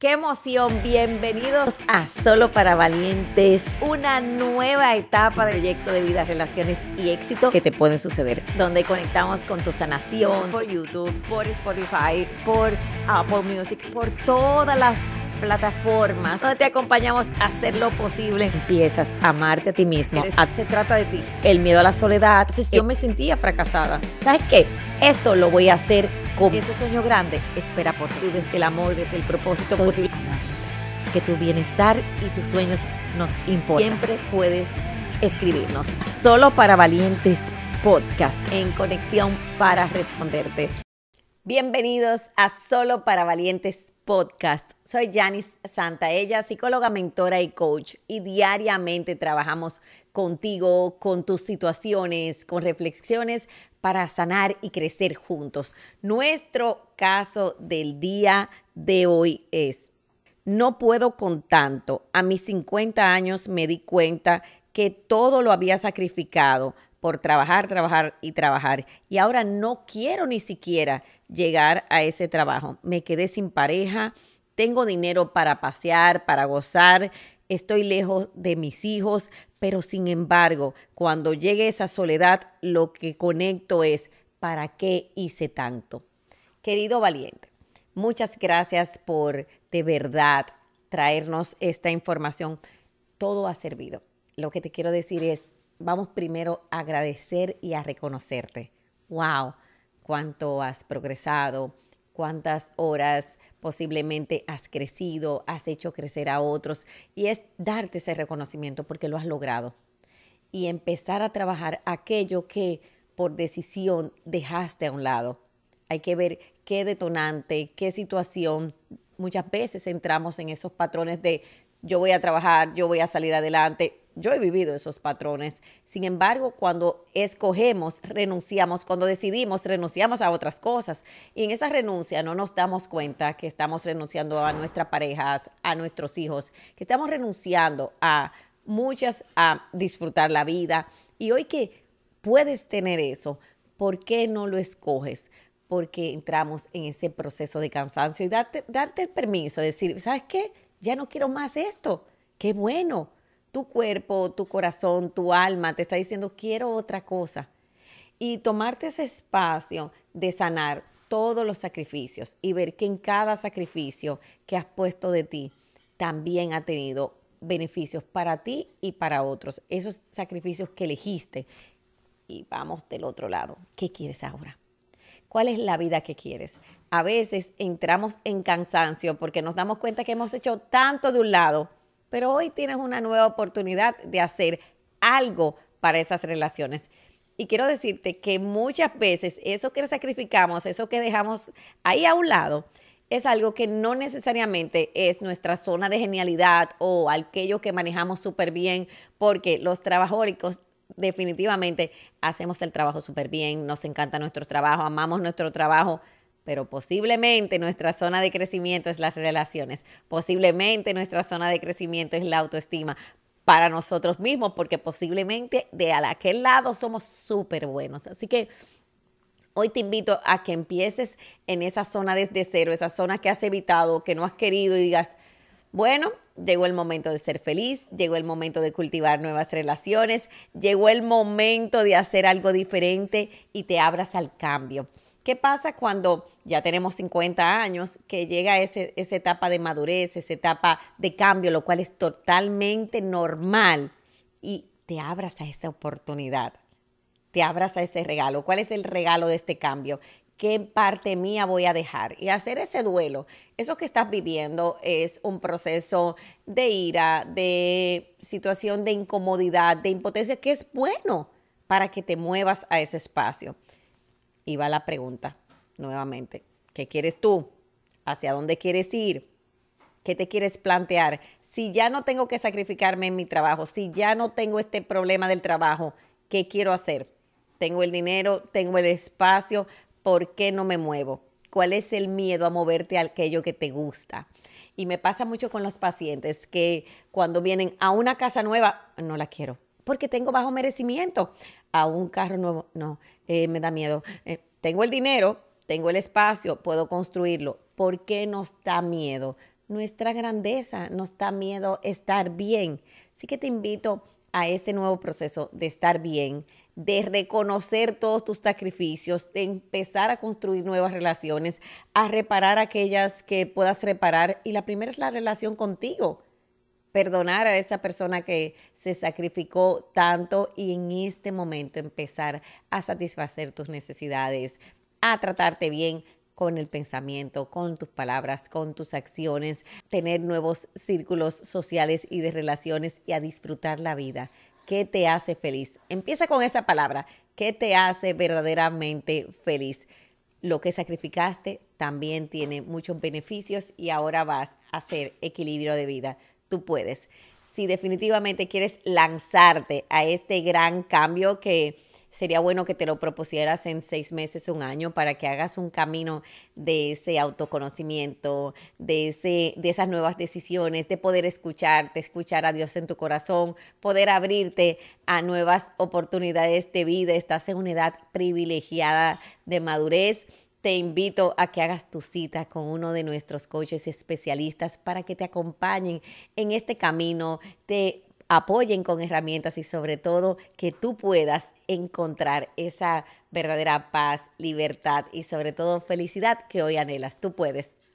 Qué emoción, bienvenidos a Solo para Valientes, una nueva etapa del proyecto de vida, relaciones y éxito que te pueden suceder, donde conectamos con tu sanación por YouTube, por Spotify, por Apple Music, por todas las plataformas donde te acompañamos a hacer lo posible. Empiezas a amarte a ti mismo. se trata de ti. El miedo a la soledad. yo me sentía fracasada. ¿Sabes qué? Esto lo voy a hacer ese sueño grande espera por ti desde el amor, desde el propósito posible. Que tu bienestar y tus sueños nos importan. Siempre puedes escribirnos. Solo para Valientes Podcast en conexión para responderte. Bienvenidos a Solo para Valientes Podcast. Soy Janice Santaella, psicóloga, mentora y coach, y diariamente trabajamos contigo, con tus situaciones, con reflexiones para sanar y crecer juntos. Nuestro caso del día de hoy es, no puedo con tanto. A mis 50 años me di cuenta que todo lo había sacrificado por trabajar, trabajar y trabajar. Y ahora no quiero ni siquiera llegar a ese trabajo. Me quedé sin pareja, tengo dinero para pasear, para gozar, estoy lejos de mis hijos, pero sin embargo, cuando llegue esa soledad, lo que conecto es, ¿para qué hice tanto? Querido valiente, muchas gracias por de verdad traernos esta información. Todo ha servido. Lo que te quiero decir es, vamos primero a agradecer y a reconocerte. ¡Wow! Cuánto has progresado, cuántas horas posiblemente has crecido, has hecho crecer a otros. Y es darte ese reconocimiento porque lo has logrado. Y empezar a trabajar aquello que por decisión dejaste a un lado. Hay que ver qué detonante, qué situación. Muchas veces entramos en esos patrones de yo voy a trabajar, yo voy a salir adelante, yo he vivido esos patrones. Sin embargo, cuando escogemos, renunciamos, cuando decidimos, renunciamos a otras cosas. Y en esa renuncia no nos damos cuenta que estamos renunciando a nuestras parejas, a nuestros hijos, que estamos renunciando a muchas, a disfrutar la vida. Y hoy que puedes tener eso, ¿por qué no lo escoges? Porque entramos en ese proceso de cansancio y darte, el permiso de decir, ¿sabes qué? Ya no quiero más esto. Qué bueno tu cuerpo, tu corazón, tu alma te está diciendo, quiero otra cosa. Y tomarte ese espacio de sanar todos los sacrificios y ver que en cada sacrificio que has puesto de ti también ha tenido beneficios para ti y para otros. Esos sacrificios que elegiste. Y vamos del otro lado. ¿Qué quieres ahora? ¿Cuál es la vida que quieres? A veces entramos en cansancio porque nos damos cuenta que hemos hecho tanto de un lado pero hoy tienes una nueva oportunidad de hacer algo para esas relaciones. Y quiero decirte que muchas veces eso que sacrificamos, eso que dejamos ahí a un lado, es algo que no necesariamente es nuestra zona de genialidad o aquello que manejamos súper bien, porque los trabajóricos definitivamente hacemos el trabajo súper bien, nos encanta nuestro trabajo, amamos nuestro trabajo, pero posiblemente nuestra zona de crecimiento es las relaciones, posiblemente nuestra zona de crecimiento es la autoestima para nosotros mismos, porque posiblemente de aquel lado somos súper buenos. Así que Hoy te invito a que empieces en esa zona desde cero, esa zona que has evitado, que no has querido y digas, bueno, llegó el momento de ser feliz, llegó el momento de cultivar nuevas relaciones, llegó el momento de hacer algo diferente y te abras al cambio. ¿Qué pasa cuando ya tenemos 50 años, que llega esa etapa de madurez, esa etapa de cambio, lo cual es totalmente normal y te abras a esa oportunidad? Te abras a ese regalo. ¿Cuál es el regalo de este cambio? qué parte mía voy a dejar y hacer ese duelo. Eso que estás viviendo es un proceso de ira, de situación de incomodidad, de impotencia, que es bueno para que te muevas a ese espacio. Y va la pregunta nuevamente. ¿Qué quieres tú? ¿Hacia dónde quieres ir? ¿Qué te quieres plantear? Si ya no tengo que sacrificarme en mi trabajo, si ya no tengo este problema del trabajo, ¿qué quiero hacer? Tengo el dinero, tengo el espacio, ¿por qué no me muevo? ¿Cuál es el miedo a moverte a aquello que te gusta? Y me pasa mucho con los pacientes que cuando vienen a una casa nueva, no la quiero, porque tengo bajo merecimiento. A un carro nuevo, no, eh, me da miedo. Eh, tengo el dinero, tengo el espacio, puedo construirlo. ¿Por qué nos da miedo? Nuestra grandeza nos da miedo estar bien. Así que te invito a ese nuevo proceso de estar bien, de reconocer todos tus sacrificios, de empezar a construir nuevas relaciones, a reparar aquellas que puedas reparar. Y la primera es la relación contigo perdonar a esa persona que se sacrificó tanto y en este momento empezar a satisfacer tus necesidades, a tratarte bien con el pensamiento, con tus palabras, con tus acciones, tener nuevos círculos sociales y de relaciones y a disfrutar la vida. ¿Qué te hace feliz? Empieza con esa palabra. ¿Qué te hace verdaderamente feliz? Lo que sacrificaste también tiene muchos beneficios y ahora vas a hacer equilibrio de vida tú puedes. Si definitivamente quieres lanzarte a este gran cambio que sería bueno que te lo propusieras en seis meses, un año, para que hagas un camino de ese autoconocimiento, de, ese, de esas nuevas decisiones, de poder escucharte, escuchar a Dios en tu corazón, poder abrirte a nuevas oportunidades de vida. Estás en una edad privilegiada de madurez te invito a que hagas tu cita con uno de nuestros coaches especialistas para que te acompañen en este camino, te apoyen con herramientas y sobre todo que tú puedas encontrar esa verdadera paz, libertad y sobre todo felicidad que hoy anhelas. Tú puedes.